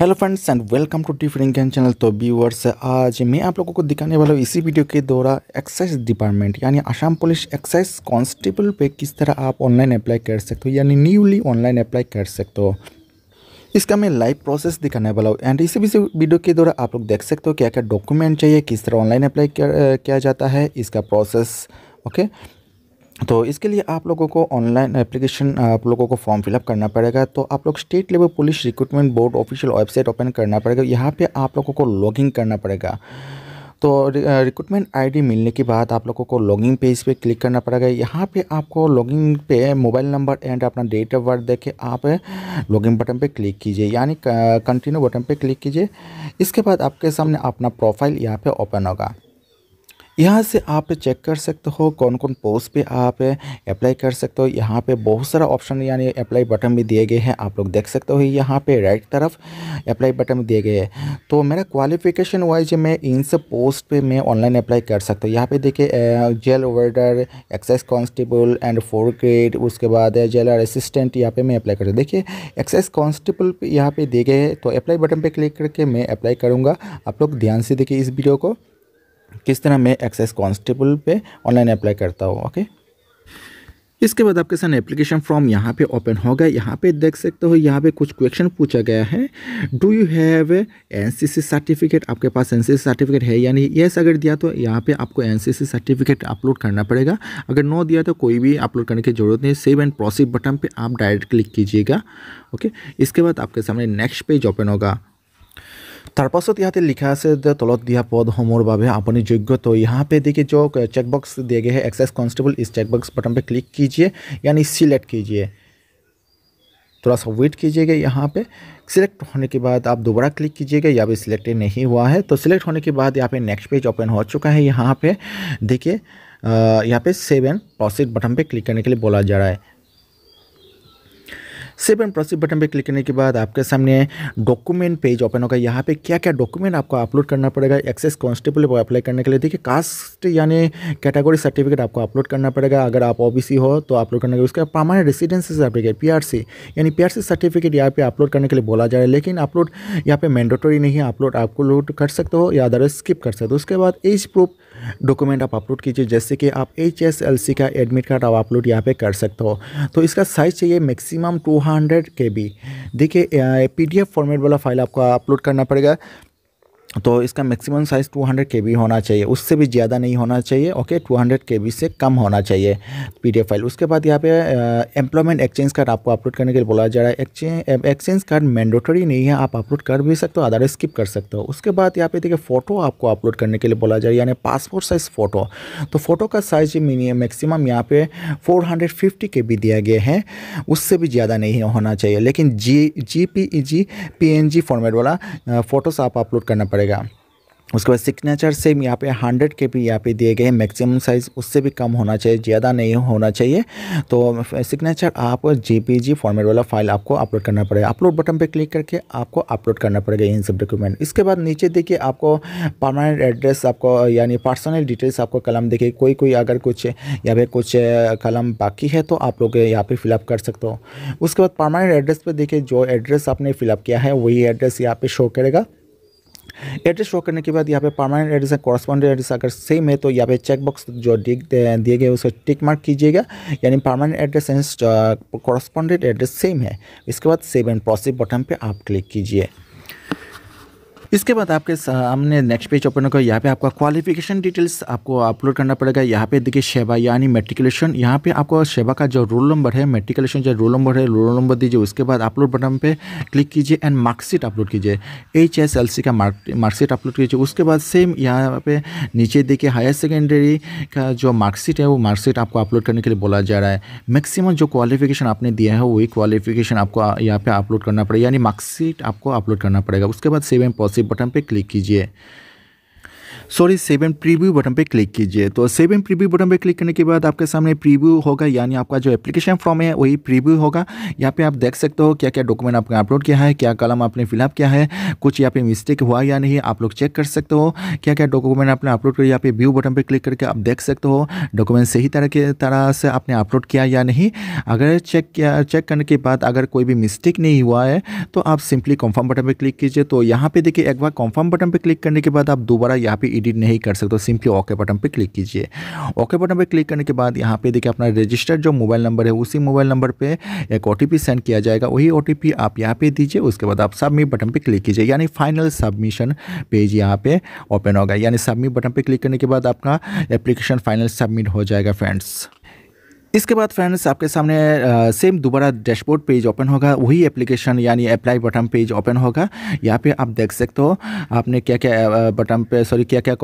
Hello friends and welcome to गैन channel तो viewers आज मैं आप लोगों को दिखाने वाला हूँ इसी वीडियो के द्वारा एक्साइज डिपार्टमेंट यानी आसाम पुलिस एक्साइज कांस्टेबल पे किस तरह आप ऑनलाइन अप्लाई कर सकते हो यानी न्यूली ऑनलाइन अप्लाई कर सकते हो इसका मैं लाइव प्रोसेस दिखाने वाला हूँ एंड इसी वीडियो के द्वारा आप लोग देख सकते हो क्या क्या डॉक्यूमेंट चाहिए किस तरह ऑनलाइन अप्लाई किया जाता है इसका प्रोसेस ओके okay? तो इसके लिए आप लोगों को ऑनलाइन एप्लीकेशन आप लोगों को फॉर्म फिलअप करना पड़ेगा तो आप लोग state level police recruitment board official website open करना पड़ेगा यहाँ पे आप लोगों को लॉगिन करना पड़ेगा तो रिक्रूटमेंट आईडी मिलने के बाद आप लोगों को लॉगिन पेज पे क्लिक करना पड़ेगा यहाँ पे आपको लॉगिन पे मोबाइल नंबर एंड अपना डेट ऑफ बर्थ देखे आप लॉगिन बटन पे क्लिक कीजिए यानी कंटिन्यू बटन पे क्लिक कीजिए इसके बाद आपके सामने अपना प्रोफाइल यहाँ पे ओपन होगा यहाँ से आप चेक कर सकते हो कौन कौन पोस्ट पे आप अप्लाई कर सकते हो यहाँ पे बहुत सारा ऑप्शन यानी अप्लाई बटन भी दिए गए हैं आप लोग देख सकते हो यहाँ पे राइट तरफ अप्लाई बटन दिए गए हैं तो मेरा क्वालिफिकेशन वाइज मैं इन सब पोस्ट पे मैं ऑनलाइन अप्लाई कर सकता हूँ यहाँ पे देखिए jail warder excise constable and four grade उसके बाद जेलर असिस्टेंट यहाँ पे मैं अप्लाई हूँ देखिए एक्साइज कॉन्स्टेबल यहाँ पे दिए गए हैं तो अप्लाई बटन पर क्लिक करके मैं अप्लाई करूँगा आप लोग ध्यान से देखिए इस वीडियो को किस तरह मैं एक्साइज कॉन्स्टेबल पे ऑनलाइन अप्लाई करता हूँ ओके इसके बाद आपके सामने एप्लीकेशन फॉर्म यहाँ पे ओपन होगा यहाँ पे देख सकते हो यहाँ पे कुछ क्वेश्चन पूछा गया है do you have an certificate आपके पास एन सर्टिफिकेट है यानी येस अगर दिया तो यहाँ पे आपको एन सर्टिफिकेट अपलोड करना पड़ेगा अगर नो दिया तो कोई भी अपलोड करने की जरूरत नहीं सेव एंड प्रोसीड बटन पर आप डायरेक्ट क्लिक कीजिएगा ओके इसके बाद आपके सामने नेक्स्ट पेज ओपन होगा তাৰপাছত ইয়াতে लिखा আছে যে তলত दिया पद समूह আপুনি योग्य तो यहाँ पे देखिए जो चेकबॉक्स दिए गए हैं एक्साइज कन्स्टेबल इस चेकबॉक्स बटन पे क्लिक कीजिए यानी सिलेक्ट कीजिए थोड़ा सा वेट कीजिएगा यहाँ पे सिलेक्ट होने के बाद आप दोबारा क्लिक कीजिएगा या भी सिलेक्ट नहीं हुआ है तो सिलेक्ट होने के बाद यहाँ पे नेक्स्ट पेज ओपन हो चुका है यहाँ पे देखिए यहाँ पे सेवन एंड प्रोसीड बटन पे क्लिक करने के लिए बोला जा रहा है सेव एंड प्रोसीड बटन पर क्लिक करने के बाद आपके सामने डॉक्यूमेंट पेज ओपन होगा यहाँ पे क्या क्या डॉक्यूमेंट आपको अपलोड करना पड़ेगा एक्सेस कॉन्स्टेबल को अप्लाई करने के लिए देखिए कास्ट यानी कैटेगरी सर्टिफिकेट आपको अपलोड करना पड़ेगा अगर आप ओबीसी हो तो अपलोड करना बाद परमानेंट रेसिडेंसी सर्टिफिकेट सी यानी सी सर्टिफिकेट यहाँ पे अपलोड करने के लिए बोला जा रहा है लेकिन अपलोड यहाँ पे मैंडेटरी नहीं है अपलोड आपको लोड कर सकते हो या अदरवाइज स्किप कर सकते हो उसके बाद एज प्रूफ डॉक्यूमेंट आप अपलोड कीजिए जैसे कि आप एच एस एल सी का एडमिट कार्ड आप अपलोड यहाँ पे कर सकते हो तो इसका साइज़ चाहिए maximum two hundred K B देखिए पी डी एफ फॉर्मेट वाला फाइल आपको अपलोड करना पड़ेगा तो इसका मैक्सिमम साइज़ 200 के होना चाहिए उससे भी ज़्यादा नहीं होना चाहिए ओके 200 के से कम होना चाहिए पीडीएफ फाइल उसके बाद यहाँ पे एम्प्लॉयमेंट एक्सचेंज कार्ड आपको अपलोड करने के लिए बोला जा रहा है एक्सचेंज एक्सचेंज कार्ड मैंडेटरी नहीं है आप अपलोड कर भी सकते हो अदर स्किप कर सकते हो उसके बाद यहाँ पे देखिए फ़ोटो आपको अपलोड करने के लिए बोला जा रहा है यानी पासपोर्ट साइज़ फ़ोटो तो फ़ोटो का साइज मैक्सिमम यहाँ पे फोर हंड्रेड दिया गया है उससे भी ज़्यादा नहीं होना चाहिए लेकिन J J P G format वाला फ़ोटोस आप अपलोड करना पड़ेगा पड़ेगा उसके बाद सिग्नेचर सेम यहाँ पे हंड्रेड के भी यहाँ पे दिए गए मैक्सिमम साइज़ उससे भी कम होना चाहिए ज़्यादा नहीं होना चाहिए तो सिग्नेचर आप जी फॉर्मेट वाला फाइल आपको अपलोड करना पड़ेगा अपलोड बटन पे क्लिक करके आपको अपलोड करना पड़ेगा इन सब डॉक्यूमेंट इसके बाद नीचे देखिए आपको परमानेंट एड्रेस आपको यानी पर्सनल डिटेल्स आपको कलम देखिए कोई कोई अगर कुछ या फिर कुछ कलम बाकी है तो आप लोग यहाँ पर फिलअप कर सकते हो उसके बाद परमानेंट एड्रेस पर देखिए जो एड्रेस आपने फिलअप किया है वही एड्रेस यहाँ पर शो करेगा एड्रेस शो करने के बाद यहाँ पे परमानेंट एड्रेस है कॉरस्पॉन्डेंट एड्रेस अगर सेम है तो यहाँ पे चेकबॉक्स जो दिए गए उसको टिक मार्क कीजिएगा यानी permanent address and correspondent address same है इसके बाद सेव एंड प्रोसेस बटन पर आप क्लिक कीजिए इसके बाद आपके सामने नेक्स्ट पेज ओपन होगा यहाँ पे आपका क्वालिफिकेशन डिटेल्स आपको अपलोड करना पड़ेगा यहाँ पे देखिए शेबा यानी मेट्रिकुलेशन यहाँ पे आपको शेबा का जो रोल नंबर है मेट्रिकुलेशन जो रोल नंबर है रोल नंबर दीजिए उसके बाद अपलोड बटन पे क्लिक कीजिए एंड मार्कशीट अपलोड कीजिए एच एस एल सी का मार्कशीट अपलोड कीजिए उसके बाद सेम यहाँ पे नीचे देखिए हायर सेकेंडरी का जो मार्कशीट है वो मार्कशीट आपको अपलोड करने के लिए बोला जा रहा है मैक्सिमम जो क्वालिफिकेशन आपने दिया है वही क्वालिफिकेशन आपको यहाँ पे अपलोड करना पड़ेगा यानी मार्कशीट आपको अपलोड करना पड़ेगा उसके बाद सेव एंड से बटन पर क्लिक कीजिए सॉरी सेवन प्रीव्यू बटन पे क्लिक कीजिए तो सेवन प्रीव्यू बटन पे क्लिक करने के बाद आपके सामने प्रीव्यू होगा यानी आपका जो एप्लीकेशन फॉर्म है वही प्रीव्यू होगा यहाँ पे आप देख सकते हो क्या क्या डॉक्यूमेंट आपने अपलोड किया है क्या कलम आपने फिलअप किया है कुछ यहाँ पे मिस्टेक हुआ या नहीं आप लोग चेक कर सकते हो क्या क्या डॉक्यूमेंट आपने अपलोड किया यहाँ पे व्यू बटन पर क्लिक करके आप देख सकते हो डॉक्यूमेंट सही तरह के तरह से आपने अपलोड किया या नहीं अगर चेक किया चेक करने के बाद अगर कोई भी मिस्टेक नहीं हुआ है तो आप सिंपली कॉन्फर्म बटन पर क्लिक कीजिए तो यहाँ पे देखिए एक बार कॉन्फर्म बटन पर क्लिक करने के बाद आप दोबारा यहाँ पे एडिट नहीं कर सकते सिंपली ओके बटन पर क्लिक कीजिए ओके बटन पर क्लिक करने के बाद यहाँ पे देखिए अपना रजिस्टर्ड जो मोबाइल नंबर है उसी मोबाइल नंबर पर एक ओ सेंड किया जाएगा वही ओ आप यहाँ पर दीजिए उसके बाद आप सबमिट बटन पर क्लिक कीजिए यानी फाइनल सबमिशन पेज यहाँ पे ओपन होगा यानी सबमिट बटन पर क्लिक करने के बाद आपका एप्लीकेशन फाइनल सबमिट हो जाएगा फ्रेंड्स इसके बाद फ्रेंड्स आपके सामने आ, सेम दोबारा डैशबोर्ड पेज ओपन होगा वही एप्लीकेशन यानी अप्लाई बटन पेज ओपन होगा यहाँ पे आप देख सकते हो आपने क्या क्या बटन पे सॉरी क्या क्या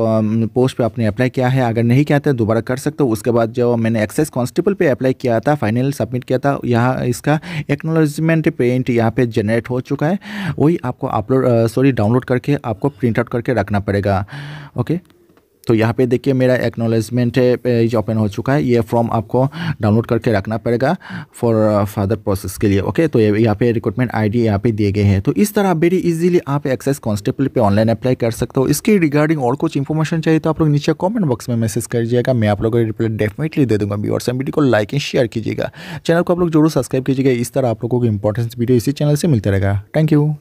पोस्ट पे आपने अप्लाई किया है अगर नहीं किया था तो दोबारा कर सकते हो उसके बाद जो मैंने एक्सेस कॉन्स्टेबल पे अप्लाई किया था फाइनल सबमिट किया था यहाँ इसका एक्नोलॉजमेंट पेंट यहाँ पर जनरेट हो चुका है वही आपको अपलोड सॉरी डाउनलोड करके आपको प्रिंट आउट करके रखना पड़ेगा ओके तो यहाँ पे देखिए मेरा एक्नोलेजमेंट है पेज ओपन हो चुका है ये फॉर्म आपको डाउनलोड करके रखना पड़ेगा फॉर फर्दर प्रोसेस के लिए ओके तो यहाँ पे रिक्रूटमेंट आईडी यहाँ पे दिए गए हैं तो इस तरह वेरी इजीली आप एक्सेस कॉन्स्टेबल पे ऑनलाइन अप्लाई कर सकते हो इसके रिगार्डिंग और कुछ इन्फॉर्मेशन चाहिए तो आप लोग नीचे कॉमेंट बॉक्स में मैसेज करिएगा मैं आप लोगों को रिप्लाई डेफिनेटली दे दूँगा व्यवर्स एम वीडियो को लाइक एंड शेयर कीजिएगा चैनल को आप लोग जरूर सब्सक्राइब कीजिएगा इस तरह आप लोगों को इंपॉर्टेंस वीडियो इसी चैनल से मिलता रहेगा थैंक यू